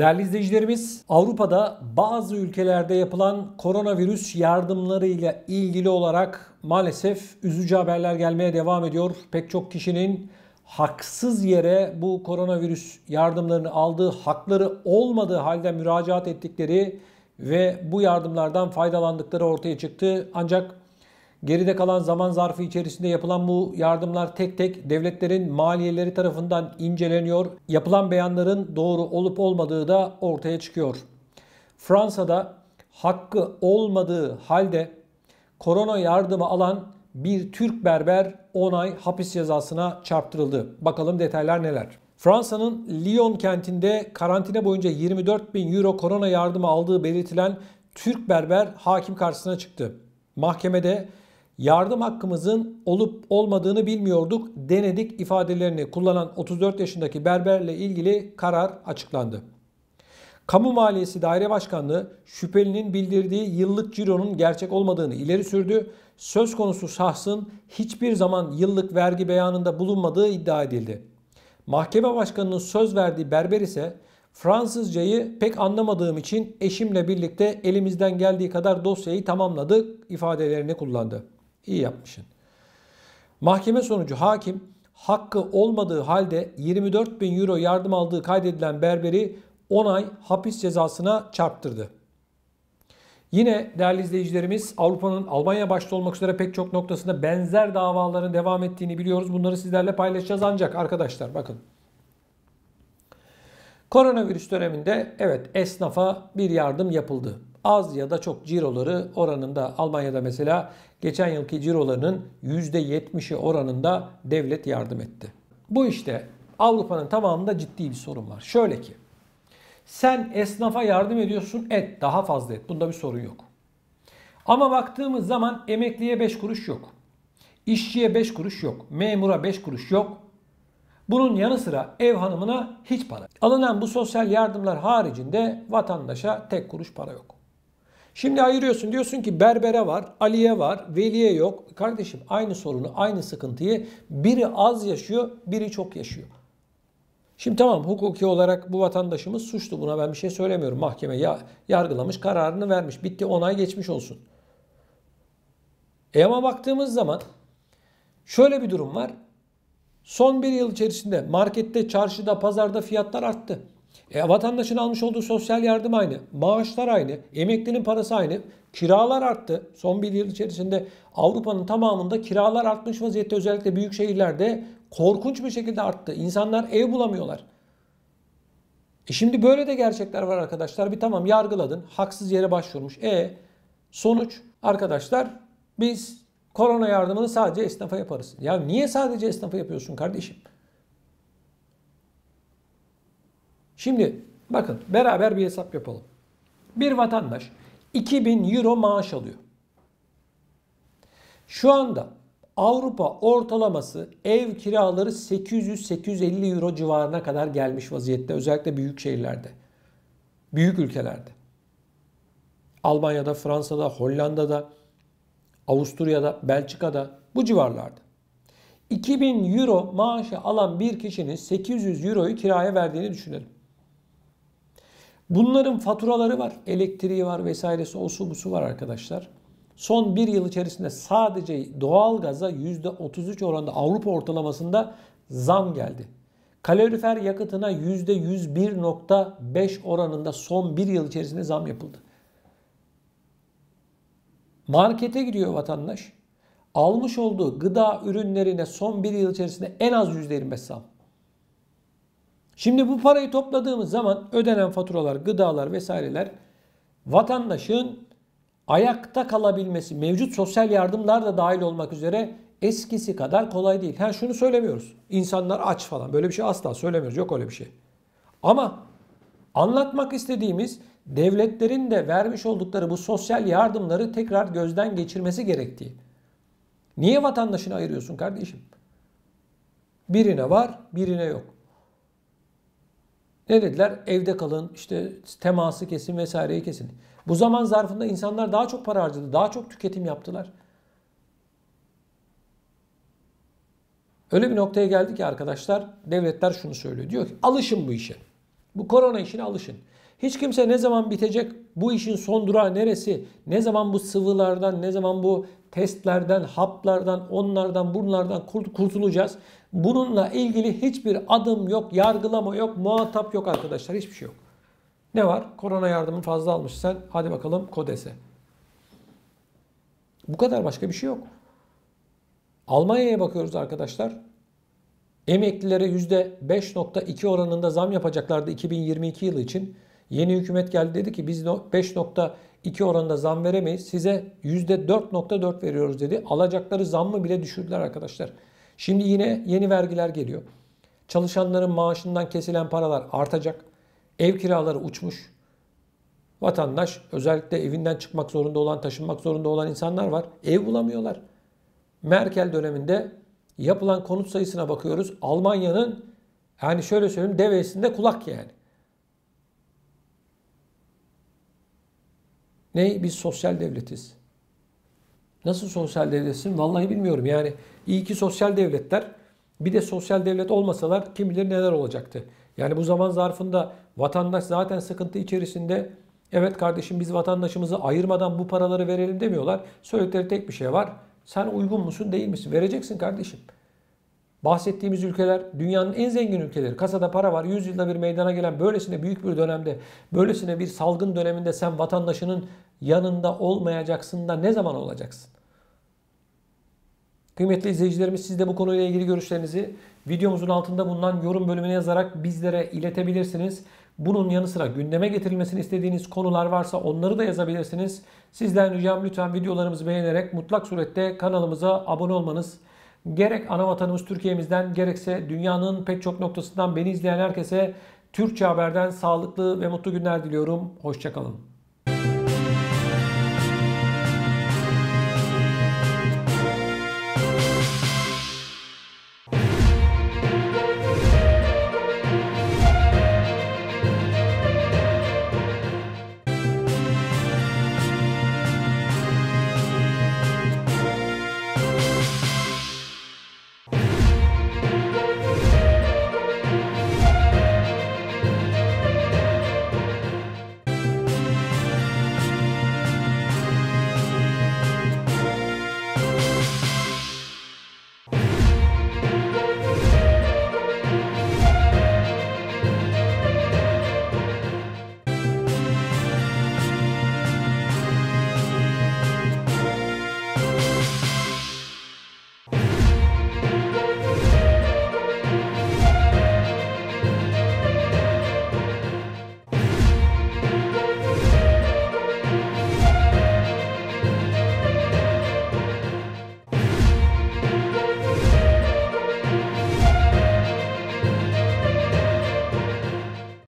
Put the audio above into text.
Değerli izleyicilerimiz, Avrupa'da bazı ülkelerde yapılan koronavirüs yardımlarıyla ilgili olarak maalesef üzücü haberler gelmeye devam ediyor. Pek çok kişinin haksız yere bu koronavirüs yardımlarını aldığı, hakları olmadığı halde müracaat ettikleri ve bu yardımlardan faydalandıkları ortaya çıktı. Ancak Geride kalan zaman zarfı içerisinde yapılan bu yardımlar tek tek devletlerin maliyeleri tarafından inceleniyor. Yapılan beyanların doğru olup olmadığı da ortaya çıkıyor. Fransa'da hakkı olmadığı halde korona yardımı alan bir Türk berber 10 ay hapis cezasına çarptırıldı. Bakalım detaylar neler? Fransa'nın Lyon kentinde karantina boyunca 24 bin euro korona yardımı aldığı belirtilen Türk berber hakim karşısına çıktı. Mahkemede yardım hakkımızın olup olmadığını bilmiyorduk, denedik ifadelerini kullanan 34 yaşındaki berberle ilgili karar açıklandı. Kamu Maliyesi Daire Başkanlığı şüphelinin bildirdiği yıllık cironun gerçek olmadığını ileri sürdü. Söz konusu şahsın hiçbir zaman yıllık vergi beyanında bulunmadığı iddia edildi. Mahkeme başkanının söz verdiği berber ise Fransızcayı pek anlamadığım için eşimle birlikte elimizden geldiği kadar dosyayı tamamladık ifadelerini kullandı. İyi yapmışsın. Mahkeme sonucu hakim hakkı olmadığı halde 24 bin euro yardım aldığı kaydedilen berberi 10 ay hapis cezasına çarptırdı. Yine değerli izleyicilerimiz Avrupa'nın Almanya başta olmak üzere pek çok noktasında benzer davaların devam ettiğini biliyoruz. Bunları sizlerle paylaşacağız ancak arkadaşlar bakın. Koronavirüs döneminde evet esnafa bir yardım yapıldı az ya da çok ciroları oranında Almanya'da mesela geçen yılki cirolarının %70'i oranında devlet yardım etti. Bu işte Avrupa'nın tamamında ciddi bir sorun var. Şöyle ki sen esnafa yardım ediyorsun et daha fazla et bunda bir sorun yok. Ama baktığımız zaman emekliye 5 kuruş yok. İşçiye 5 kuruş yok. Memura 5 kuruş yok. Bunun yanı sıra ev hanımına hiç para. Alınan bu sosyal yardımlar haricinde vatandaşa tek kuruş para yok. Şimdi ayırıyorsun diyorsun ki berbere var, Ali'ye var, Veli'ye yok. Kardeşim aynı sorunu, aynı sıkıntıyı biri az yaşıyor, biri çok yaşıyor. Şimdi tamam hukuki olarak bu vatandaşımız suçlu. Buna ben bir şey söylemiyorum. Mahkeme ya, yargılamış, kararını vermiş. Bitti, onay geçmiş olsun. E ama baktığımız zaman şöyle bir durum var. Son bir yıl içerisinde markette, çarşıda, pazarda fiyatlar arttı. E, vatandaşın almış olduğu sosyal yardım aynı, maaşlar aynı, emeklinin parası aynı. Kiralar arttı. Son bir yıl içerisinde Avrupa'nın tamamında kiralar artmış vaziyette özellikle büyük şehirlerde korkunç bir şekilde arttı. İnsanlar ev bulamıyorlar. E şimdi böyle de gerçekler var arkadaşlar. Bir tamam yargıladın, haksız yere başvurmuş. E sonuç arkadaşlar biz korona yardımını sadece esnafa yaparız. Ya niye sadece esnafa yapıyorsun kardeşim? Şimdi bakın beraber bir hesap yapalım. Bir vatandaş 2000 euro maaş alıyor. Şu anda Avrupa ortalaması ev kiraları 800-850 euro civarına kadar gelmiş vaziyette. Özellikle büyük şehirlerde, büyük ülkelerde. Almanya'da, Fransa'da, Hollanda'da, Avusturya'da, Belçika'da bu civarlarda. 2000 euro maaşı alan bir kişinin 800 euroyu kiraya verdiğini düşünelim. Bunların faturaları var. Elektriği var vesairesi osu busu var arkadaşlar. Son bir yıl içerisinde sadece doğalgaza %33 oranda Avrupa ortalamasında zam geldi. Kalorifer yakıtına %101.5 oranında son bir yıl içerisinde zam yapıldı. Markete gidiyor vatandaş. Almış olduğu gıda ürünlerine son bir yıl içerisinde en az %25 zam. Şimdi bu parayı topladığımız zaman ödenen faturalar, gıdalar vesaireler vatandaşın ayakta kalabilmesi, mevcut sosyal yardımlar da dahil olmak üzere eskisi kadar kolay değil. Ha şunu söylemiyoruz. İnsanlar aç falan. Böyle bir şey asla söylemiyoruz. Yok öyle bir şey. Ama anlatmak istediğimiz devletlerin de vermiş oldukları bu sosyal yardımları tekrar gözden geçirmesi gerektiği. Niye vatandaşını ayırıyorsun kardeşim? Birine var, birine yok. Ne dediler? Evde kalın, işte teması kesin vesaireyi kesin. Bu zaman zarfında insanlar daha çok para harcadı, daha çok tüketim yaptılar. Öyle bir noktaya geldi ki arkadaşlar devletler şunu söylüyor. Diyor ki alışın bu işe. Bu korona işine alışın. Hiç kimse ne zaman bitecek, bu işin son durağı neresi, ne zaman bu sıvılardan, ne zaman bu testlerden, haplardan, onlardan, bunlardan kurtulacağız. Bununla ilgili hiçbir adım yok, yargılama yok, muhatap yok arkadaşlar. Hiçbir şey yok. Ne var? Korona yardımı fazla almış sen. Hadi bakalım kodese. Bu kadar başka bir şey yok. Almanya'ya bakıyoruz arkadaşlar. Emeklilere %5.2 oranında zam yapacaklardı 2022 yılı için. Yeni hükümet geldi dedi ki biz 5.2 oranında zam veremeyiz. Size %4.4 veriyoruz dedi. Alacakları zammı bile düşürdüler arkadaşlar. Şimdi yine yeni vergiler geliyor. Çalışanların maaşından kesilen paralar artacak. Ev kiraları uçmuş. Vatandaş özellikle evinden çıkmak zorunda olan, taşınmak zorunda olan insanlar var. Ev bulamıyorlar. Merkel döneminde yapılan konut sayısına bakıyoruz. Almanya'nın yani şöyle söyleyeyim devesinde kulak yani. Ne? Biz sosyal devletiz. Nasıl sosyal devletsin? Vallahi bilmiyorum. Yani iyi ki sosyal devletler bir de sosyal devlet olmasalar kim bilir neler olacaktı. Yani bu zaman zarfında vatandaş zaten sıkıntı içerisinde evet kardeşim biz vatandaşımızı ayırmadan bu paraları verelim demiyorlar. Söyledikleri tek bir şey var. Sen uygun musun değil misin? Vereceksin kardeşim. Bahsettiğimiz ülkeler dünyanın en zengin ülkeleri. Kasada para var. Yüzyılda bir meydana gelen böylesine büyük bir dönemde, böylesine bir salgın döneminde sen vatandaşının yanında olmayacaksın da ne zaman olacaksın? Kıymetli izleyicilerimiz siz de bu konuyla ilgili görüşlerinizi videomuzun altında bulunan yorum bölümüne yazarak bizlere iletebilirsiniz. Bunun yanı sıra gündeme getirilmesini istediğiniz konular varsa onları da yazabilirsiniz. Sizden ricam lütfen videolarımızı beğenerek mutlak surette kanalımıza abone olmanız Gerek ana vatanımız Türkiye'mizden gerekse dünyanın pek çok noktasından beni izleyen herkese Türkçe Haber'den sağlıklı ve mutlu günler diliyorum. Hoşçakalın.